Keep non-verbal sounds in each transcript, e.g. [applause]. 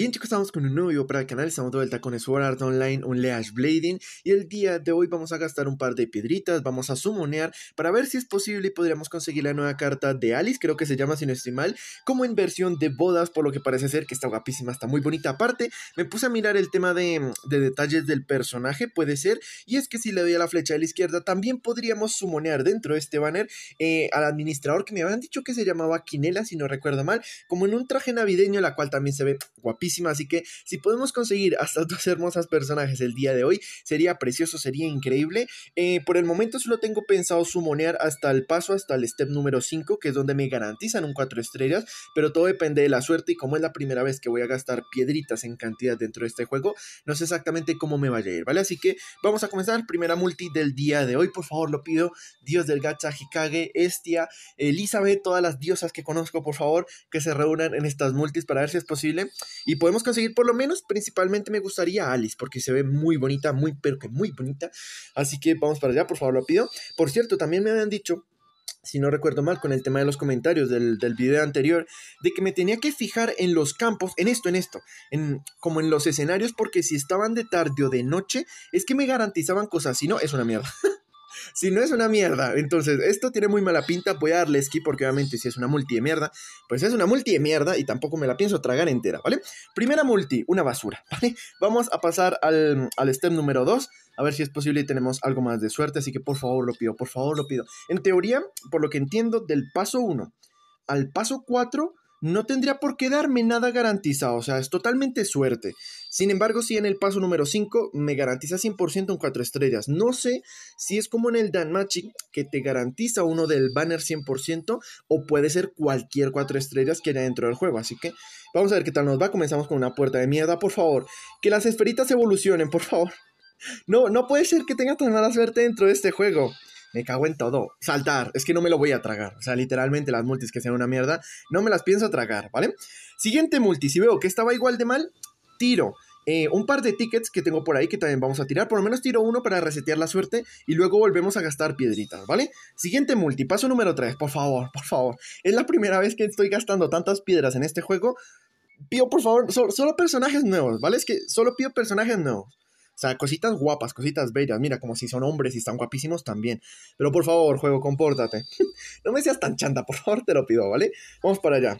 Bien chicos, estamos con un nuevo video para el canal, estamos de vuelta con Sword Art Online un Leash Blading y el día de hoy vamos a gastar un par de piedritas, vamos a sumonear para ver si es posible y podríamos conseguir la nueva carta de Alice, creo que se llama si no estoy mal, como inversión de bodas, por lo que parece ser que está guapísima, está muy bonita. Aparte, me puse a mirar el tema de, detalles del personaje, puede ser, y es que si le doy a la flecha de la izquierda también podríamos sumonear dentro de este banner eh, al administrador que me habían dicho que se llamaba Quinela, si no recuerdo mal, como en un traje navideño, la cual también se ve guapísima así que si podemos conseguir hasta [laughs] dos hermosas personajes el día de hoy, sería precioso, sería increíble. Eh, por el momento solo tengo pensado sumonear hasta el paso, hasta el step número 5, que es donde me garantizan un 4 estrellas, pero todo depende de la suerte y como es la primera vez que voy a gastar piedritas en cantidad dentro de este juego, no sé exactamente cómo me vaya a ir, ¿vale? Así que vamos a comenzar, primera multi del día de hoy, por favor lo pido, Dios del Gacha, Hikage, Estia, Elizabeth, todas las diosas que conozco, por favor, que se reúnan en estas multis para ver si es posible. Y podemos conseguir por lo menos, principalmente me gustaría Alice, porque se ve muy bonita, muy, pero que muy bonita. Así que vamos para allá, por favor, lo pido. Por cierto, también me habían dicho si no recuerdo mal, con el tema de los comentarios del, del, video anterior, de que me tenía que fijar en los campos, en esto, en esto, en, como en los escenarios, porque si estaban de tarde o de noche, es que me garantizaban cosas, si no, es una mierda. [laughs] si no es una mierda, entonces esto tiene muy mala pinta, voy a darle skip porque obviamente si es una multi de mierda, pues es una multi de mierda y tampoco me la pienso tragar entera, ¿vale? Primera multi, una basura, [laughs] ¿vale? Vamos a pasar al, al step número 2, a ver si es posible y tenemos algo más de suerte, así que por favor lo pido, por favor lo pido. En teoría, por lo que entiendo, del paso 1 al paso 4 no tendría por qué darme nada garantizado, o sea, es totalmente suerte. Sin embargo, si en el paso número 5 me garantiza 100% en 4 estrellas, no sé si es como en el Dan Magic que te garantiza uno del banner 100% o puede ser cualquier 4 estrellas que haya dentro del juego, así que vamos a ver qué tal nos va. Comenzamos con una puerta de mierda, por favor. Que las esferitas evolucionen, por favor. [laughs] No, no puede ser que tenga tan mala suerte dentro de este juego me cago en todo. Saltar, es que no me lo voy a tragar. O sea, literalmente las multis que sean una mierda, no me las pienso tragar, ¿vale? Siguiente multi, si veo que estaba igual de mal, tiro. Eh, un par de tickets que tengo por ahí que también vamos a tirar. Por lo menos tiro uno para resetear la suerte y luego volvemos a gastar piedritas, ¿vale? Siguiente multi, paso número 3, por favor, por favor. Es la primera vez que estoy gastando tantas piedras en este juego. Pido, por favor, solo personajes nuevos, ¿vale? Es que solo pido personajes nuevos. O sea, cositas guapas, cositas bellas. Mira, como si son hombres y están guapísimos también. Pero por favor, juego, compórtate. [laughs] no me seas tan chanta, por favor, te lo pido, ¿vale? Vamos para allá.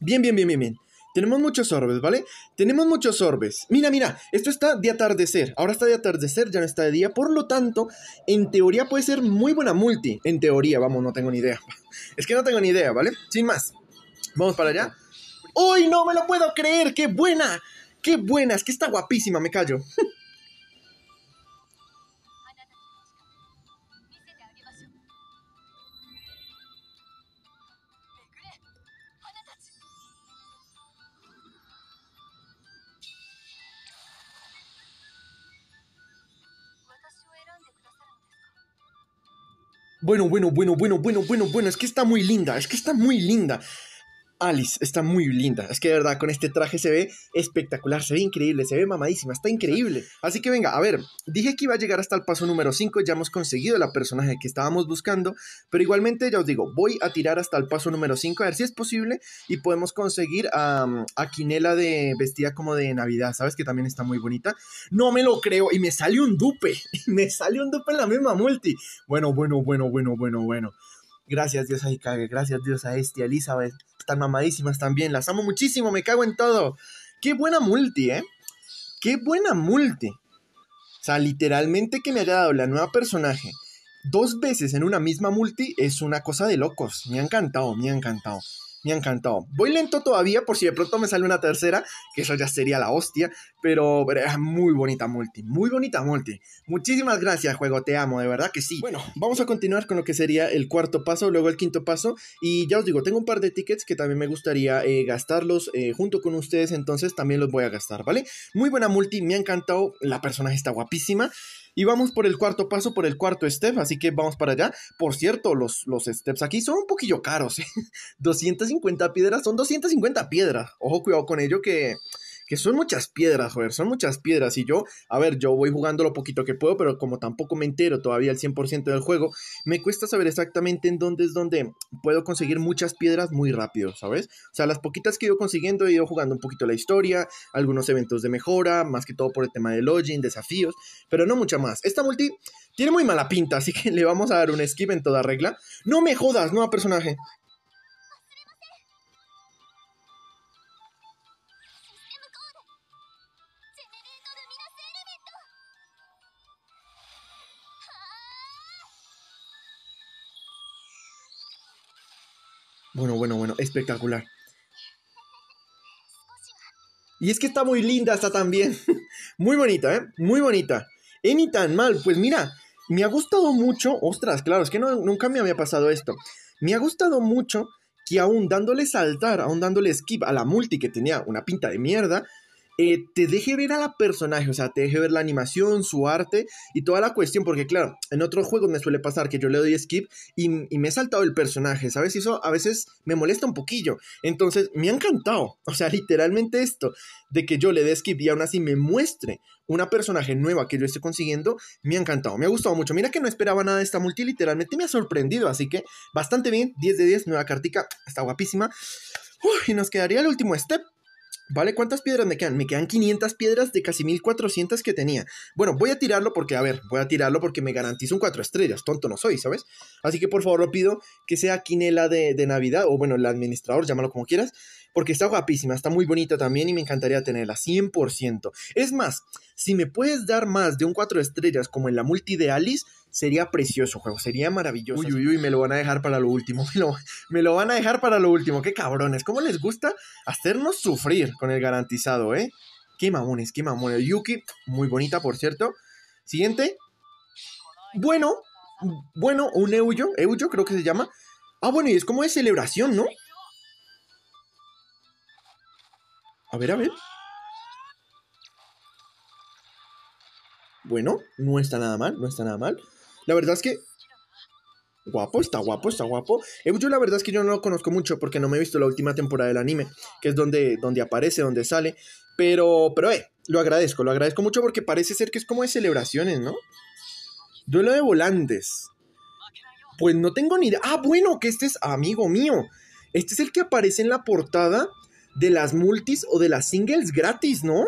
Bien, bien, bien, bien, bien. Tenemos muchos orbes, ¿vale? Tenemos muchos orbes. Mira, mira, esto está de atardecer. Ahora está de atardecer, ya no está de día. Por lo tanto, en teoría puede ser muy buena multi. En teoría, vamos, no tengo ni idea. [laughs] Es que no tengo ni idea, ¿vale? Sin más. Vamos para allá. ¡Uy, no me lo puedo creer! ¡Qué buena! ¡Qué buena! Es que está guapísima, me callo. [laughs] Bueno, bueno, bueno, bueno, bueno, bueno, bueno, es que está muy linda, es que está muy linda. Alice está muy linda. Es que de verdad, con este traje se ve espectacular, se ve increíble, se ve mamadísima, está increíble. Así que venga, a ver, dije que iba a llegar hasta el paso número 5, ya hemos conseguido la personaje que estábamos buscando, pero igualmente ya os digo, voy a tirar hasta el paso número 5 a ver si es posible y podemos conseguir a, a Quinela de vestida como de Navidad, ¿sabes? Que también está muy bonita. No me lo creo y me sale un dupe, [laughs] me sale un dupe en la misma multi. Bueno, bueno, bueno, bueno, bueno, bueno. Gracias Dios a Hikage, gracias Dios a este, Elizabeth. Están mamadísimas también. Las amo muchísimo, me cago en todo. Qué buena multi, ¿eh? Qué buena multi. O sea, literalmente que me haya dado la nueva personaje dos veces en una misma multi es una cosa de locos. Me ha encantado, me ha encantado. Me ha encantado. Voy lento todavía por si de pronto me sale una tercera, que eso ya sería la hostia, pero, muy bonita multi, muy bonita multi. Muchísimas gracias, juego, te amo, de verdad que sí. Bueno, vamos a continuar con lo que sería el cuarto paso, luego el quinto paso, y ya os digo, tengo un par de tickets que también me gustaría eh, gastarlos eh, junto con ustedes, entonces también los voy a gastar, ¿vale? Muy buena multi, me ha encantado, la personaje está guapísima. Y vamos por el cuarto paso, por el cuarto step, así que vamos para allá. Por cierto, los, los steps aquí son un poquillo caros. 250 ¿eh? [laughs] piedras son 250 piedras. Ojo, cuidado con ello que que son muchas piedras, joder, son muchas piedras. Y yo, a ver, yo voy jugando lo poquito que puedo, pero como tampoco me entero todavía el 100% del juego, me cuesta saber exactamente en dónde es donde puedo conseguir muchas piedras muy rápido, ¿sabes? O sea, las poquitas que he ido consiguiendo, he ido jugando un poquito la historia, algunos eventos de mejora, más que todo por el tema de login, desafíos, pero no mucha más. Esta multi tiene muy mala pinta, así que [laughs] le vamos a dar un skip en toda regla. No me jodas, No a personaje. Bueno, bueno, bueno, espectacular. Y es que está muy linda está también. [laughs] muy bonita, ¿eh? Muy bonita. Eh, ni tan mal, pues mira, me ha gustado mucho. Ostras, claro, es que nunca me había pasado esto. Me ha gustado mucho que aún dándole saltar, aún dándole skip a la multi que tenía una pinta de mierda, eh, te deje ver a la personaje, o sea, te deje ver la animación, su arte y toda la cuestión, porque claro, en otros juegos me suele pasar que yo le doy skip y, me he saltado el personaje, ¿sabes? Y eso a veces me molesta un poquillo. Entonces, me ha encantado, [laughs] o sea, literalmente esto, de que yo le dé skip y aún así me muestre una personaje nueva que yo esté consiguiendo, me ha encantado, me ha gustado mucho. Mira que no esperaba nada de esta multi, literalmente me ha sorprendido, así que bastante bien, 10 de 10, nueva cartica, está guapísima. y nos quedaría el último step, ¿Vale? ¿Cuántas piedras me quedan? Me quedan 500 piedras de casi 1400 que tenía. Bueno, voy a tirarlo porque, a ver, voy a tirarlo porque me garantizo un 4 estrellas. Tonto no soy, ¿sabes? Así que por favor lo pido que sea Quinela de, de Navidad o bueno, el administrador, llámalo como quieras. Porque está guapísima, está muy bonita también y me encantaría tenerla, 100%. Es más, si me puedes dar más de un 4 estrellas como en la multi de Alice, Sería precioso juego, sería maravilloso. Uy, uy, uy, me lo van a dejar para lo último. [laughs] Me lo, van a dejar para lo último. Qué cabrones. ¿Cómo les gusta hacernos sufrir con el garantizado, eh? Qué mamones, qué mamones. Yuki, muy bonita, por cierto. Siguiente. Bueno, bueno, un Euyo. Euyo creo que se llama. Ah, bueno, y es como de celebración, ¿no? A ver, a ver. Bueno, no está nada mal, no está nada mal. La verdad es que guapo, está guapo, está guapo. Eh, yo la verdad es que yo no lo conozco mucho porque no me he visto la última temporada del anime, que es donde, donde aparece, donde sale. Pero, pero, eh, lo agradezco, lo agradezco mucho porque parece ser que es como de celebraciones, ¿no? Duelo de volantes. Pues no tengo ni idea. Ah, bueno, que este es amigo mío. Este es el que aparece en la portada de las multis o de las singles gratis, ¿no?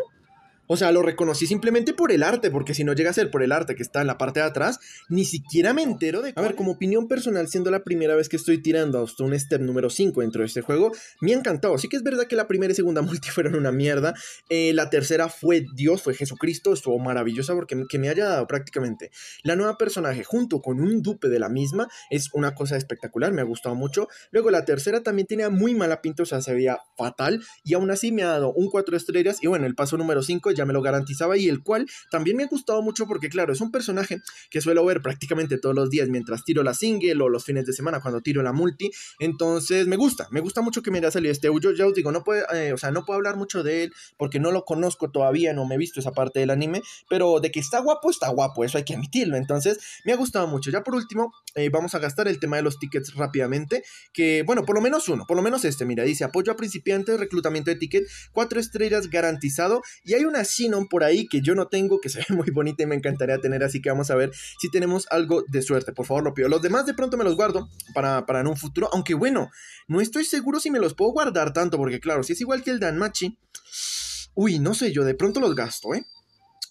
O sea, lo reconocí simplemente por el arte, porque si no llega a ser por el arte que está en la parte de atrás, ni siquiera me entero de... A ver, como opinión personal, siendo la primera vez que estoy tirando a un step número 5 dentro de este juego, me ha encantado. Sí que es verdad que la primera y segunda [laughs] multi fueron una mierda. Eh, la tercera fue Dios, fue Jesucristo, estuvo maravillosa porque me haya dado prácticamente la nueva personaje junto con un dupe de la misma es una cosa espectacular, me ha gustado mucho. Luego la tercera también tenía muy mala pinta, o sea, se veía fatal y aún así me ha dado un 4 estrellas y bueno, el paso número 5 ya me lo garantizaba y el cual también me ha gustado mucho porque, claro, es un personaje que suelo ver prácticamente todos los días mientras tiro la single o los fines de semana cuando tiro la multi. Entonces, me gusta, me gusta mucho que me haya salido este Yo ya os digo, no puedo, eh, o sea, no puedo hablar mucho de él porque no lo conozco todavía, no me he visto esa parte del anime, pero de que está guapo, está guapo, eso hay que admitirlo. Entonces, me ha gustado mucho. Ya por último, eh, vamos a gastar el tema de los tickets rápidamente, que, bueno, por lo menos uno, por lo menos este, mira, dice apoyo a principiantes, reclutamiento de ticket, cuatro estrellas garantizado y hay una Sinon por ahí que yo no tengo, que se ve [laughs] muy bonita y me encantaría tener, así que vamos a ver si tenemos algo de suerte. Por favor, lo pido. Los demás de pronto me los guardo para, para en un futuro, aunque bueno, no estoy seguro si me los puedo guardar tanto, porque claro, si es igual que el Danmachi, uy, no sé, yo de pronto los gasto, ¿eh?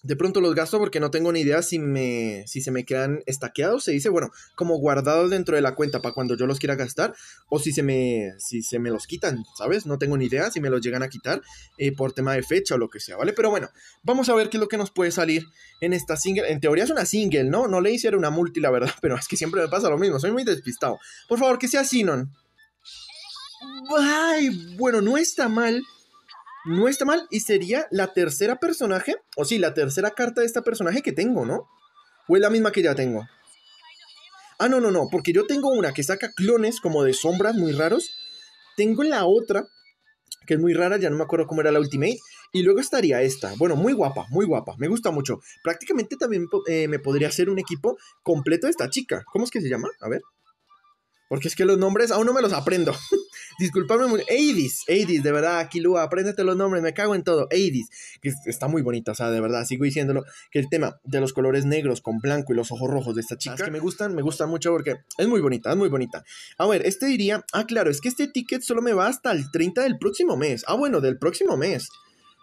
De pronto los gasto porque no tengo ni idea si, me, si se me quedan estaqueados, se dice, bueno, como guardados dentro de la cuenta para cuando yo los quiera gastar, o si se me, si se me los quitan, ¿sabes? No tengo ni idea si me los llegan a quitar eh, por tema de fecha o lo que sea, ¿vale? Pero bueno, vamos a ver qué es lo que nos puede salir en esta single. En teoría es una single, ¿no? No le hiciera una multi, la verdad, [laughs] pero es que siempre me pasa lo mismo, soy muy despistado. Por favor, que sea Sinon. Ay, bueno, no está mal no está mal y sería la tercera personaje, o sí, la tercera carta de esta personaje que tengo, ¿no? ¿O es la misma que ya tengo? Ah, no, no, no, porque yo tengo una que saca clones como de sombras muy raros. Tengo la otra, que es muy rara, ya no me acuerdo cómo era la Ultimate. Y luego estaría esta. Bueno, muy guapa, muy guapa, me gusta mucho. Prácticamente también eh, me podría hacer un equipo completo de esta chica. ¿Cómo es que se llama? A ver. Porque es que los nombres aún no me los aprendo. [laughs] Disculpame, muy... Edis, de verdad, te apréndete los nombres, me cago en todo. Edis, que está muy bonita, o sea, de verdad, sigo diciéndolo. Que el tema de los colores negros con blanco y los ojos rojos de esta ah, chica, es que me gustan, me gustan mucho porque es muy bonita, es muy bonita. A ver, este diría, ah, claro, es que este ticket solo me va hasta el 30 del próximo mes. Ah, bueno, del próximo mes.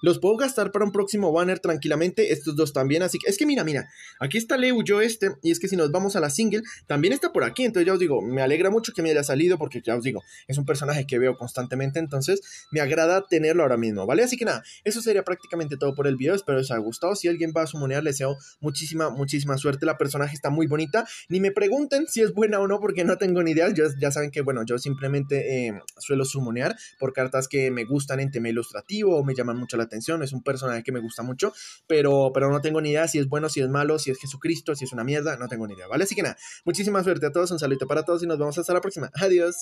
Los puedo gastar para un próximo banner tranquilamente, estos dos también, así que es que mira, mira, aquí está Leu, yo este, y es que si nos vamos a la single, también está por aquí, entonces ya os digo, me alegra mucho que me haya salido porque ya os digo, es un personaje que veo constantemente, entonces me agrada tenerlo ahora mismo, ¿vale? Así que nada, eso sería prácticamente todo por el video, espero os haya gustado, si alguien va a sumonear, les deseo muchísima, muchísima suerte, la personaje está muy bonita, ni me pregunten si es buena o no porque no tengo ni idea, ya saben que bueno, yo simplemente eh, suelo sumonear por cartas que me gustan en tema ilustrativo o me llaman mucho la atención, es un personaje que me gusta mucho, pero, pero no tengo ni idea si es bueno, si es malo, si es Jesucristo, si es una mierda, no tengo ni idea, ¿vale? Así que nada, muchísimas suerte a todos, un saludo para todos y nos vemos hasta la próxima. Adiós.